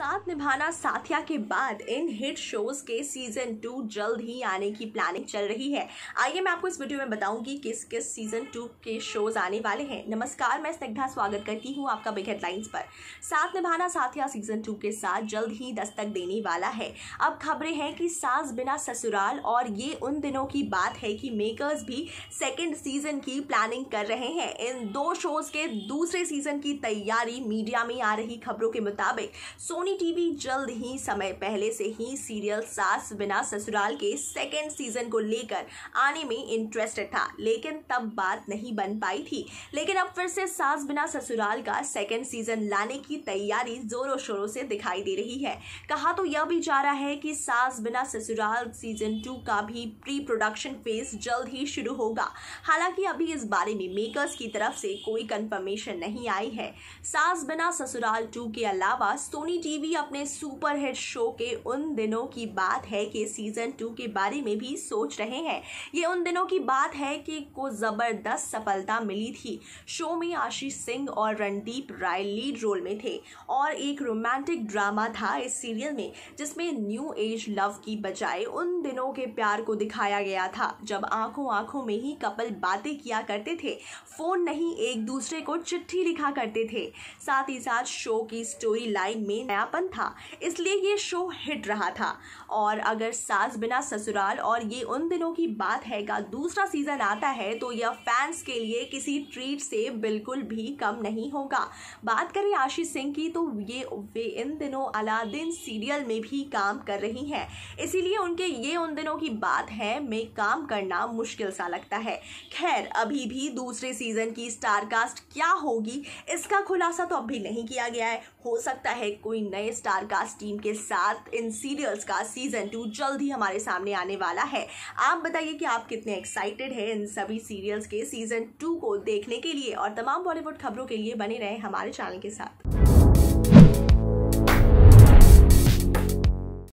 साथ निभाना साथिया के बाद इन हिट शोज के सीजन टू जल्द ही आने की प्लानिंग चल रही है आइए मैं आपको इस वीडियो में बताऊंगी किस किस सीजन टू के शोज आने वाले हैं नमस्कार मैं स्निग्धा स्वागत करती हूँ आपका बिग हेडलाइंस पर साथ निभाना साथिया सीजन टू के साथ जल्द ही दस्तक देने वाला है अब खबरें हैं कि सास बिना ससुराल और ये उन दिनों की बात है कि मेकर्स भी सेकेंड सीजन की प्लानिंग कर रहे हैं इन दो शोज के दूसरे सीजन की तैयारी मीडिया में आ रही खबरों के मुताबिक सोनी सोनी टीवी जल्द ही समय पहले से ही सीरियल सास बिना ससुराल के सेकेंड सीजन को लेकर आने में इंटरेस्टेड था लेकिन तब बात नहीं बन पाई थी लेकिन अब फिर से सास बिना ससुराल का सेकेंड सीजन लाने की तैयारी जोरों शोरों से दिखाई दे रही है कहा तो यह भी जा रहा है कि सास बिना ससुराल सीजन टू का भी प्री प्रोडक्शन फेज जल्द ही शुरू होगा हालांकि अभी इस बारे में मेकर्स की तरफ से कोई कंफर्मेशन नहीं आई है सास बिना ससुराल टू के अलावा सोनी टीवी टीवी अपने सुपरहिट शो के उन दिनों की बात है कि सीजन टू के बारे में भी सोच रहे हैं ये उन दिनों की बात है कि को ज़बरदस्त सफलता मिली थी शो में आशीष सिंह और रणदीप राय लीड रोल में थे और एक रोमांटिक ड्रामा था इस सीरियल में जिसमें न्यू एज लव की बजाय उन दिनों के प्यार को दिखाया गया था जब आंखों आंखों में ही कपल बातें किया करते थे फ़ोन नहीं एक दूसरे को चिट्ठी लिखा करते थे साथ ही साथ शो की स्टोरी लाइन में नया विज्ञापन था इसलिए ये शो हिट रहा था और अगर सास बिना ससुराल और ये उन दिनों की बात है का दूसरा सीज़न आता है तो यह फैंस के लिए किसी ट्रीट से बिल्कुल भी कम नहीं होगा बात करें आशीष सिंह की तो ये वे इन दिनों अलादीन सीरियल में भी काम कर रही हैं इसीलिए उनके ये उन दिनों की बात है में काम करना मुश्किल सा लगता है खैर अभी भी दूसरे सीजन की स्टारकास्ट क्या होगी इसका खुलासा तो अभी नहीं किया गया है हो सकता है कोई नई नए स्टार कास्ट टीम के साथ इन सीरियल्स का सीजन टू जल्द ही हमारे सामने आने वाला है आप बताइए कि आप कितने एक्साइटेड हैं इन सभी सीरियल्स के सीजन टू को देखने के लिए और तमाम बॉलीवुड खबरों के लिए बने रहे हमारे चैनल के साथ